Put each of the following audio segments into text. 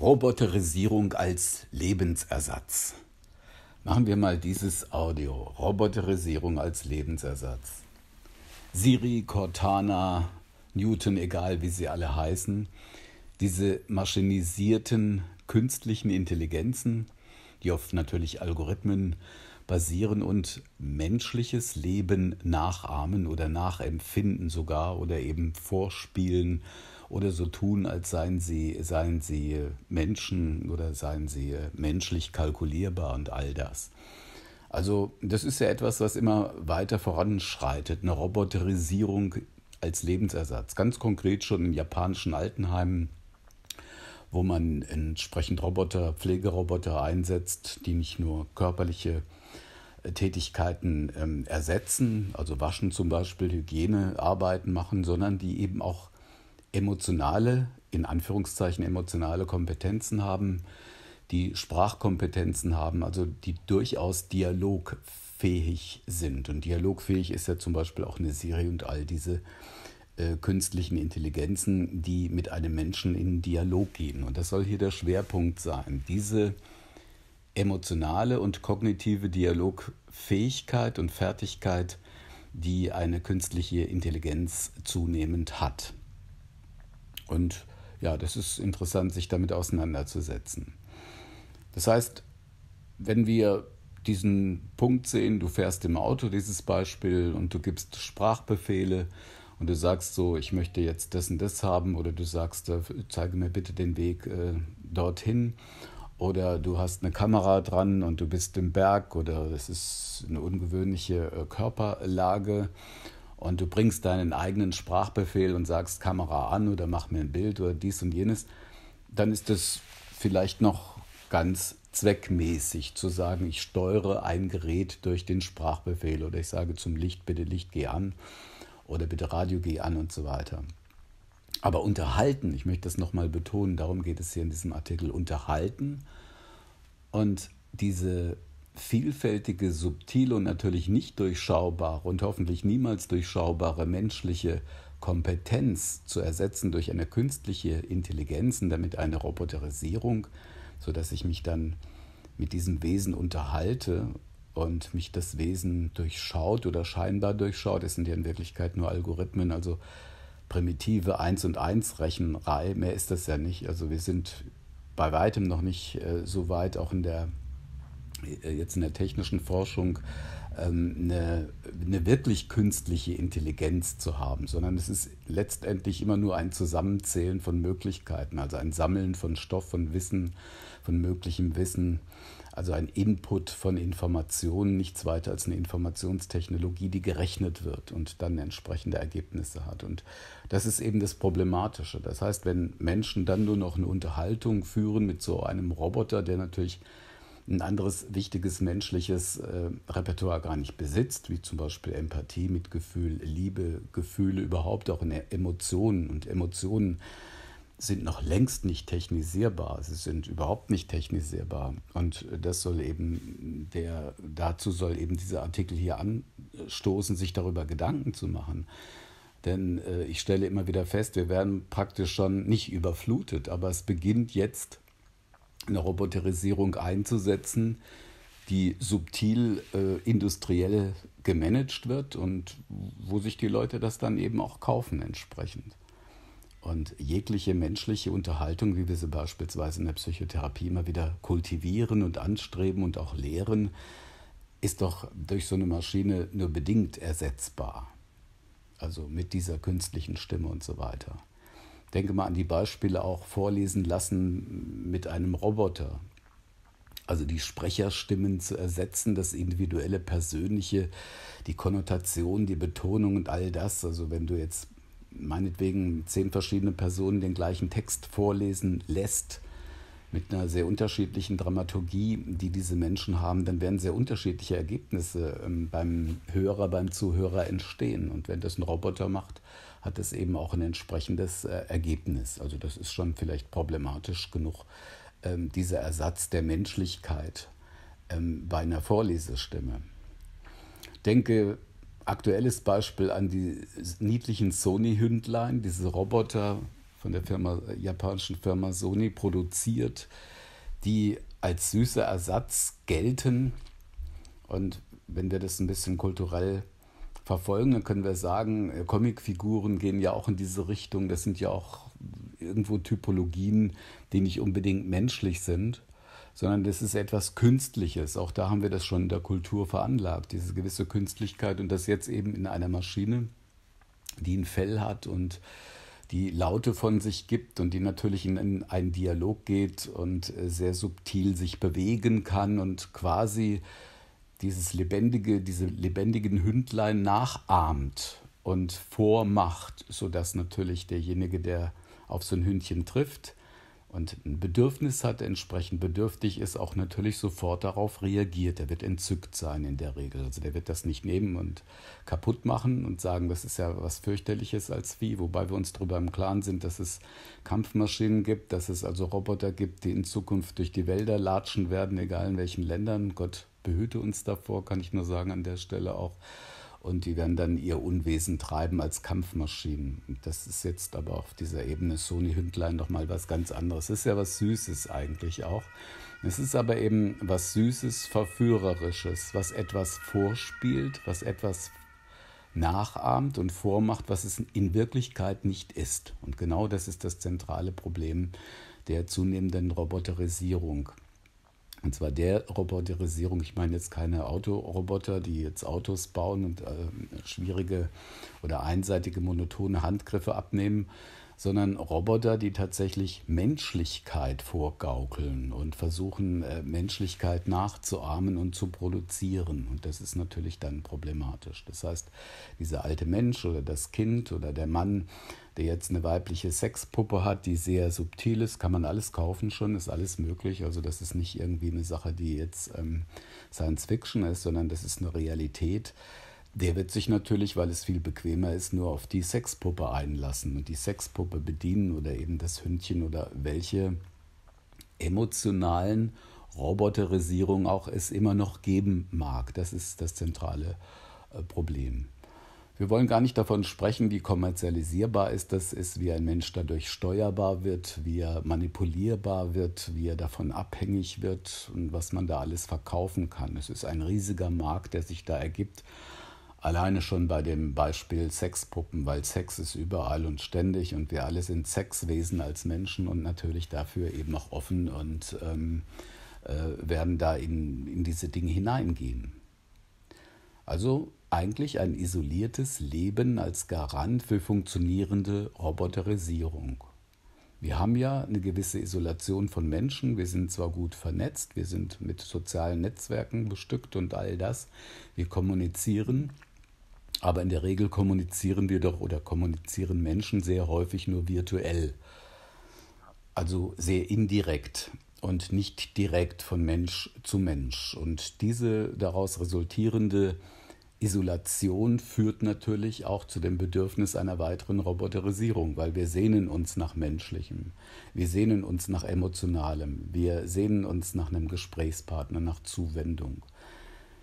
Roboterisierung als Lebensersatz. Machen wir mal dieses Audio. Roboterisierung als Lebensersatz. Siri, Cortana, Newton, egal wie sie alle heißen, diese maschinisierten künstlichen Intelligenzen, die auf natürlich Algorithmen basieren und menschliches Leben nachahmen oder nachempfinden sogar oder eben vorspielen oder so tun, als seien sie, seien sie Menschen oder seien sie äh, menschlich kalkulierbar und all das. Also das ist ja etwas, was immer weiter voranschreitet, eine Roboterisierung als Lebensersatz. Ganz konkret schon in japanischen Altenheimen, wo man entsprechend Roboter, Pflegeroboter einsetzt, die nicht nur körperliche äh, Tätigkeiten ähm, ersetzen, also Waschen zum Beispiel, Hygienearbeiten machen, sondern die eben auch emotionale, in Anführungszeichen emotionale Kompetenzen haben, die Sprachkompetenzen haben, also die durchaus dialogfähig sind. Und dialogfähig ist ja zum Beispiel auch eine Serie und all diese äh, künstlichen Intelligenzen, die mit einem Menschen in Dialog gehen. Und das soll hier der Schwerpunkt sein. Diese emotionale und kognitive Dialogfähigkeit und Fertigkeit, die eine künstliche Intelligenz zunehmend hat. Und ja, das ist interessant, sich damit auseinanderzusetzen. Das heißt, wenn wir diesen Punkt sehen, du fährst im Auto dieses Beispiel und du gibst Sprachbefehle und du sagst so, ich möchte jetzt das und das haben oder du sagst, äh, zeige mir bitte den Weg äh, dorthin oder du hast eine Kamera dran und du bist im Berg oder es ist eine ungewöhnliche äh, Körperlage und du bringst deinen eigenen Sprachbefehl und sagst Kamera an oder mach mir ein Bild oder dies und jenes, dann ist das vielleicht noch ganz zweckmäßig zu sagen, ich steuere ein Gerät durch den Sprachbefehl oder ich sage zum Licht bitte Licht geh an oder bitte Radio geh an und so weiter. Aber unterhalten, ich möchte das nochmal betonen, darum geht es hier in diesem Artikel, unterhalten und diese vielfältige, subtile und natürlich nicht durchschaubare und hoffentlich niemals durchschaubare menschliche Kompetenz zu ersetzen durch eine künstliche Intelligenz und damit eine Roboterisierung, sodass ich mich dann mit diesem Wesen unterhalte und mich das Wesen durchschaut oder scheinbar durchschaut. Es sind ja in Wirklichkeit nur Algorithmen, also primitive 1 und 1 Rechenreihe, mehr ist das ja nicht. Also wir sind bei weitem noch nicht äh, so weit, auch in der äh, jetzt in der technischen Forschung ähm, eine, eine, wirklich künstliche Intelligenz zu haben, sondern es ist letztendlich immer nur ein Zusammenzählen von Möglichkeiten, also ein Sammeln von Stoff, von Wissen, von möglichem Wissen, also ein Input von Informationen, nichts weiter als eine Informationstechnologie, die gerechnet wird und dann entsprechende Ergebnisse hat. Und das ist eben das Problematische. Das heißt, wenn Menschen dann nur noch eine Unterhaltung führen mit so einem Roboter, der natürlich ein anderes wichtiges menschliches äh, Repertoire gar nicht besitzt, wie zum Beispiel Empathie, Mitgefühl, Liebe, Gefühle überhaupt auch in Emotionen. Und Emotionen sind noch längst nicht technisierbar. Sie sind überhaupt nicht technisierbar. Und das soll eben der, dazu soll eben dieser Artikel hier anstoßen, sich darüber Gedanken zu machen. Denn äh, ich stelle immer wieder fest, wir werden praktisch schon nicht überflutet, aber es beginnt jetzt eine Roboterisierung einzusetzen, die subtil äh, industriell gemanagt wird und wo sich die Leute das dann eben auch kaufen entsprechend. Und jegliche menschliche Unterhaltung, wie wir sie beispielsweise in der Psychotherapie immer wieder kultivieren und anstreben und auch lehren, ist doch durch so eine Maschine nur bedingt ersetzbar. Also mit dieser künstlichen Stimme und so weiter denke mal an die Beispiele auch vorlesen lassen mit einem Roboter. Also die Sprecherstimmen zu ersetzen, das individuelle, persönliche, die Konnotation, die Betonung und all das. Also wenn du jetzt meinetwegen zehn verschiedene Personen den gleichen Text vorlesen lässt, mit einer sehr unterschiedlichen Dramaturgie, die diese Menschen haben, dann werden sehr unterschiedliche Ergebnisse ähm, beim Hörer, beim Zuhörer entstehen. Und wenn das ein Roboter macht, hat das eben auch ein entsprechendes äh, Ergebnis. Also das ist schon vielleicht problematisch genug, ähm, dieser Ersatz der Menschlichkeit ähm, bei einer Vorlesestimme. Denke aktuelles Beispiel an die niedlichen Sony-Hündlein, diese Roboter, von der Firma, äh, japanischen Firma Sony produziert, die als süßer Ersatz gelten. Und wenn wir das ein bisschen kulturell verfolgen, dann können wir sagen, äh, Comicfiguren gehen ja auch in diese Richtung. Das sind ja auch irgendwo Typologien, die nicht unbedingt menschlich sind, sondern das ist etwas Künstliches. Auch da haben wir das schon in der Kultur veranlagt, diese gewisse Künstlichkeit und das jetzt eben in einer Maschine, die ein Fell hat und die Laute von sich gibt und die natürlich in einen Dialog geht und äh, sehr subtil sich bewegen kann und quasi dieses lebendige, diese lebendigen Hündlein nachahmt und vormacht, sodass natürlich derjenige, der auf so ein Hündchen trifft, und ein Bedürfnis hat, entsprechend bedürftig ist, auch natürlich sofort darauf reagiert. Er wird entzückt sein in der Regel. Also der wird das nicht nehmen und kaputt machen und sagen, das ist ja was fürchterliches als Vieh, wobei wir uns darüber im Klaren sind, dass es Kampfmaschinen gibt, dass es also Roboter gibt, die in Zukunft durch die Wälder latschen werden, egal in welchen Ländern. Gott behüte uns davor, kann ich nur sagen an der Stelle auch und die werden dann ihr Unwesen treiben als Kampfmaschinen. Und das ist jetzt aber auf dieser Ebene Sony Hündlein doch mal was ganz anderes. Das ist ja was Süßes eigentlich auch. Es ist aber eben was Süßes, Verführerisches, was etwas vorspielt, was etwas nachahmt und vormacht, was es in Wirklichkeit nicht ist. Und genau das ist das zentrale Problem der zunehmenden Roboterisierung. Und zwar der Roboterisierung, ich meine jetzt keine Autoroboter, die jetzt Autos bauen und äh, schwierige oder einseitige monotone Handgriffe abnehmen, sondern Roboter, die tatsächlich Menschlichkeit vorgaukeln und versuchen, äh, Menschlichkeit nachzuahmen und zu produzieren. Und das ist natürlich dann problematisch. Das heißt, dieser alte Mensch oder das Kind oder der Mann, der jetzt eine weibliche Sexpuppe hat, die sehr subtil ist, kann man alles kaufen schon, ist alles möglich. Also das ist nicht irgendwie eine Sache, die jetzt ähm, Science Fiction ist, sondern das ist eine Realität der wird sich natürlich, weil es viel bequemer ist, nur auf die Sexpuppe einlassen und die Sexpuppe bedienen oder eben das Hündchen oder welche emotionalen Roboterisierung auch es immer noch geben mag. Das ist das zentrale äh, Problem. Wir wollen gar nicht davon sprechen, wie kommerzialisierbar ist das ist, wie ein Mensch dadurch steuerbar wird, wie er manipulierbar wird, wie er davon abhängig wird und was man da alles verkaufen kann. Es ist ein riesiger Markt, der sich da ergibt. Alleine schon bei dem Beispiel Sexpuppen, weil Sex ist überall und ständig und wir alle sind Sexwesen als Menschen und natürlich dafür eben auch offen und ähm, äh, werden da in, in diese Dinge hineingehen. Also eigentlich ein isoliertes Leben als Garant für funktionierende Roboterisierung. Wir haben ja eine gewisse Isolation von Menschen. Wir sind zwar gut vernetzt, wir sind mit sozialen Netzwerken bestückt und all das. Wir kommunizieren, aber in der Regel kommunizieren wir doch oder kommunizieren Menschen sehr häufig nur virtuell. Also sehr indirekt und nicht direkt von Mensch zu Mensch. Und diese daraus resultierende Isolation führt natürlich auch zu dem Bedürfnis einer weiteren Roboterisierung, weil wir sehnen uns nach Menschlichem, wir sehnen uns nach Emotionalem, wir sehnen uns nach einem Gesprächspartner, nach Zuwendung.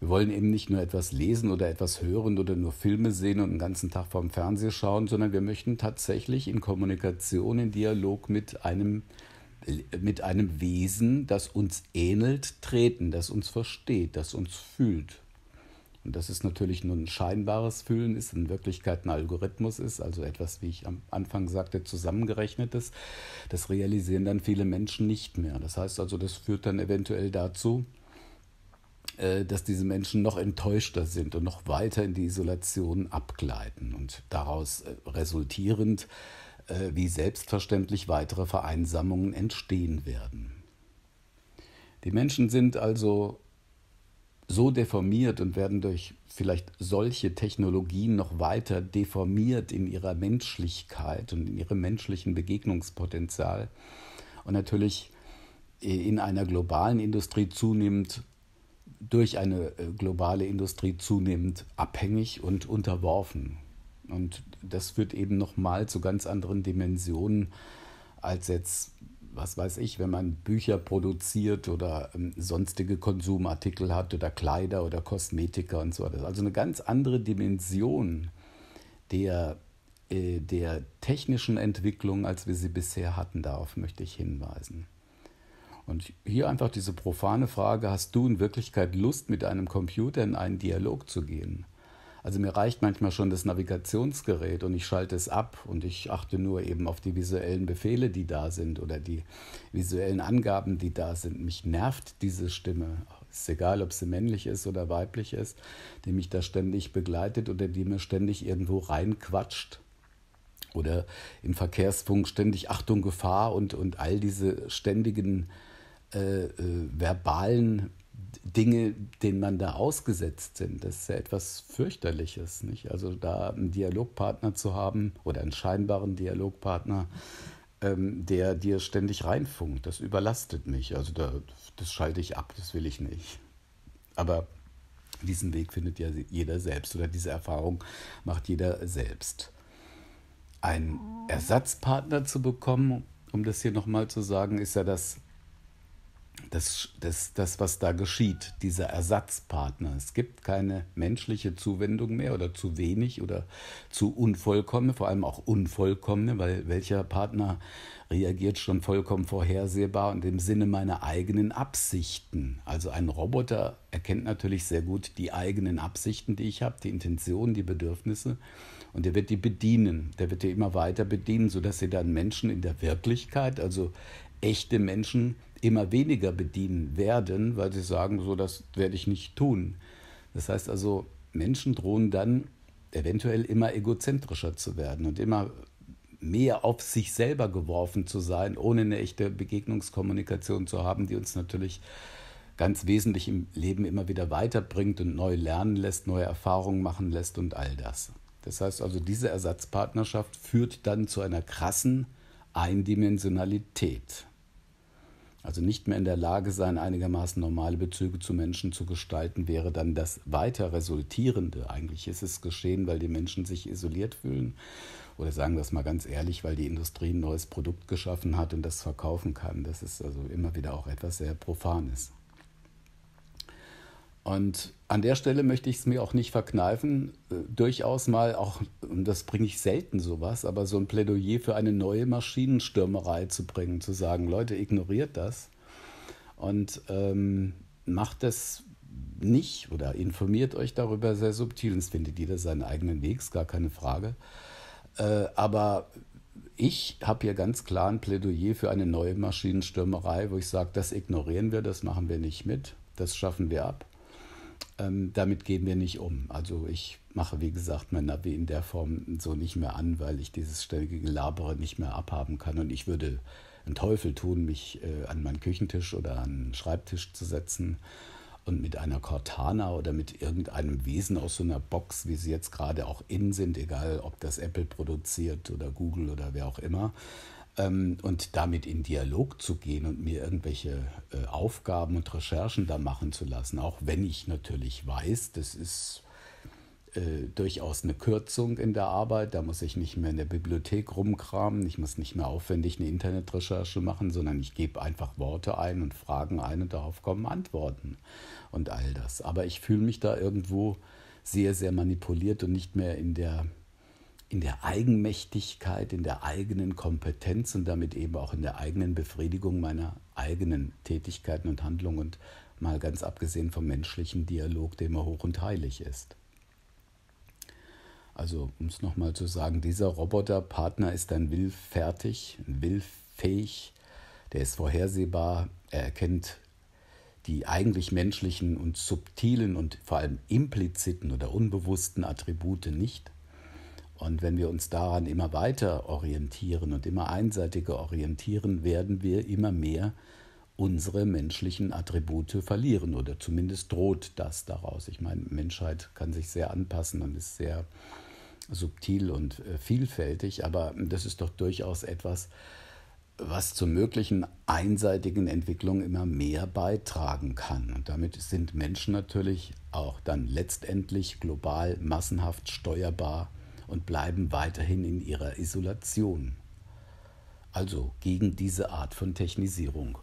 Wir wollen eben nicht nur etwas lesen oder etwas hören oder nur Filme sehen und den ganzen Tag vorm Fernseher schauen, sondern wir möchten tatsächlich in Kommunikation, in Dialog mit einem, mit einem Wesen, das uns ähnelt, treten, das uns versteht, das uns fühlt. Und das ist natürlich nur ein scheinbares Fühlen, ist in Wirklichkeit ein Algorithmus ist, also etwas, wie ich am Anfang sagte, zusammengerechnetes. Das realisieren dann viele Menschen nicht mehr. Das heißt also, das führt dann eventuell dazu, äh, dass diese Menschen noch enttäuschter sind und noch weiter in die Isolation abgleiten und daraus äh, resultierend äh, wie selbstverständlich weitere Vereinsamungen entstehen werden. Die Menschen sind also so deformiert und werden durch vielleicht solche Technologien noch weiter deformiert in ihrer Menschlichkeit und in ihrem menschlichen Begegnungspotenzial und natürlich in einer globalen Industrie zunehmend durch eine äh, globale Industrie zunehmend abhängig und unterworfen. Und das führt eben nochmal zu ganz anderen Dimensionen als jetzt, was weiß ich, wenn man Bücher produziert oder ähm, sonstige Konsumartikel hat oder Kleider oder Kosmetika und so weiter. Also eine ganz andere Dimension der, äh, der technischen Entwicklung, als wir sie bisher hatten. Darauf möchte ich hinweisen. Und hier einfach diese profane Frage, hast du in Wirklichkeit Lust, mit einem Computer in einen Dialog zu gehen? Also mir reicht manchmal schon das Navigationsgerät und ich schalte es ab und ich achte nur eben auf die visuellen Befehle, die da sind oder die visuellen Angaben, die da sind. Mich nervt diese Stimme. Ist egal, ob sie männlich ist oder weiblich ist, die mich da ständig begleitet oder die mir ständig irgendwo reinquatscht. Oder im Verkehrsfunk ständig Achtung, Gefahr und, und all diese ständigen äh, äh, verbalen Dinge, denen man da ausgesetzt sind. Das ist ja etwas fürchterliches, nicht? Also da einen Dialogpartner zu haben oder einen scheinbaren Dialogpartner, ähm, der dir ständig reinfunkt, das überlastet mich. Also da, das schalte ich ab, das will ich nicht. Aber diesen Weg findet ja jeder selbst oder diese Erfahrung macht jeder selbst. Einen Ersatzpartner zu bekommen, um das hier nochmal zu sagen, ist ja das das, das, das, was da geschieht, dieser Ersatzpartner. Es gibt keine menschliche Zuwendung mehr oder zu wenig oder zu unvollkommene, vor allem auch unvollkommene, weil welcher Partner reagiert schon vollkommen vorhersehbar und im Sinne meiner eigenen Absichten. Also ein Roboter erkennt natürlich sehr gut die eigenen Absichten, die ich habe, die Intentionen, die Bedürfnisse und der wird die bedienen, der wird die immer weiter bedienen, sodass sie dann Menschen in der Wirklichkeit, also echte Menschen, immer weniger bedienen werden, weil sie sagen, so das werde ich nicht tun. Das heißt also, Menschen drohen dann eventuell immer egozentrischer zu werden und immer mehr auf sich selber geworfen zu sein, ohne eine echte Begegnungskommunikation zu haben, die uns natürlich ganz wesentlich im Leben immer wieder weiterbringt und neu lernen lässt, neue Erfahrungen machen lässt und all das. Das heißt also, diese Ersatzpartnerschaft führt dann zu einer krassen Eindimensionalität also nicht mehr in der Lage sein, einigermaßen normale Bezüge zu Menschen zu gestalten, wäre dann das weiter resultierende. Eigentlich ist es geschehen, weil die Menschen sich isoliert fühlen. Oder sagen wir es mal ganz ehrlich, weil die Industrie ein neues Produkt geschaffen hat und das verkaufen kann. Das ist also immer wieder auch etwas sehr Profanes. Und an der Stelle möchte ich es mir auch nicht verkneifen, äh, durchaus mal auch, und das bringe ich selten sowas, aber so ein Plädoyer für eine neue Maschinenstürmerei zu bringen, zu sagen, Leute, ignoriert das und ähm, macht das nicht oder informiert euch darüber sehr subtil. sonst findet jeder seinen eigenen Weg, ist gar keine Frage. Äh, aber ich habe hier ganz klar ein Plädoyer für eine neue Maschinenstürmerei, wo ich sage, das ignorieren wir, das machen wir nicht mit, das schaffen wir ab ähm, damit gehen wir nicht um. Also ich mache, wie gesagt, mein Navi in der Form so nicht mehr an, weil ich dieses ständige Gelabere nicht mehr abhaben kann. Und ich würde einen Teufel tun, mich äh, an meinen Küchentisch oder an den Schreibtisch zu setzen und mit einer Cortana oder mit irgendeinem Wesen aus so einer Box, wie sie jetzt gerade auch in sind, egal ob das Apple produziert oder Google oder wer auch immer, ähm, und damit in Dialog zu gehen und mir irgendwelche äh, Aufgaben und Recherchen da machen zu lassen, auch wenn ich natürlich weiß, das ist äh, durchaus eine Kürzung in der Arbeit. Da muss ich nicht mehr in der Bibliothek rumkramen, ich muss nicht mehr aufwendig eine Internetrecherche machen, sondern ich gebe einfach Worte ein und Fragen ein und darauf kommen Antworten und all das. Aber ich fühle mich da irgendwo sehr, sehr manipuliert und nicht mehr in der in der Eigenmächtigkeit, in der eigenen Kompetenz und damit eben auch in der eigenen Befriedigung meiner eigenen Tätigkeiten und Handlungen und mal ganz abgesehen vom menschlichen Dialog, der immer hoch und heilig ist. Also um es nochmal zu sagen, dieser Roboterpartner ist ein willfertig, willfähig, der ist vorhersehbar, er erkennt die eigentlich menschlichen und subtilen und vor allem impliziten oder unbewussten Attribute nicht und wenn wir uns daran immer weiter orientieren und immer einseitiger orientieren, werden wir immer mehr unsere menschlichen Attribute verlieren oder zumindest droht das daraus. Ich meine, Menschheit kann sich sehr anpassen und ist sehr subtil und äh, vielfältig, aber das ist doch durchaus etwas, was zur möglichen einseitigen Entwicklung immer mehr beitragen kann. Und damit sind Menschen natürlich auch dann letztendlich global massenhaft steuerbar und bleiben weiterhin in ihrer Isolation. Also gegen diese Art von Technisierung.